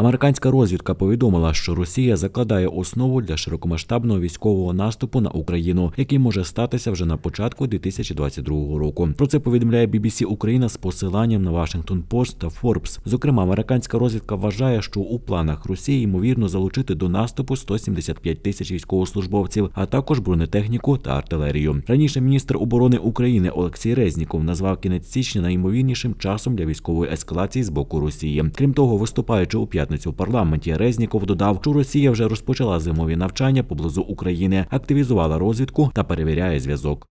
Американська розвідка повідомила, що Росія закладає основу для широкомасштабного військового наступу на Україну, який може статися вже на початку 2022 року. Про це повідомляє BBC Україна з посиланням на Washington Post та Forbes. Зокрема, американська розвідка вважає, що у планах Росії ймовірно залучити до наступу 175 тисяч військовослужбовців, а також бронетехніку та артилерію. Раніше міністр оборони України Олексій Резніков назвав кінець січня найімовірнішим часом для військової ескалації з боку Росії. Крім того, виступаючи у п'ятницю, п'ятницю у парламенті Резніков додав, що Росія вже розпочала зимові навчання поблизу України, активізувала розвідку та перевіряє зв'язок.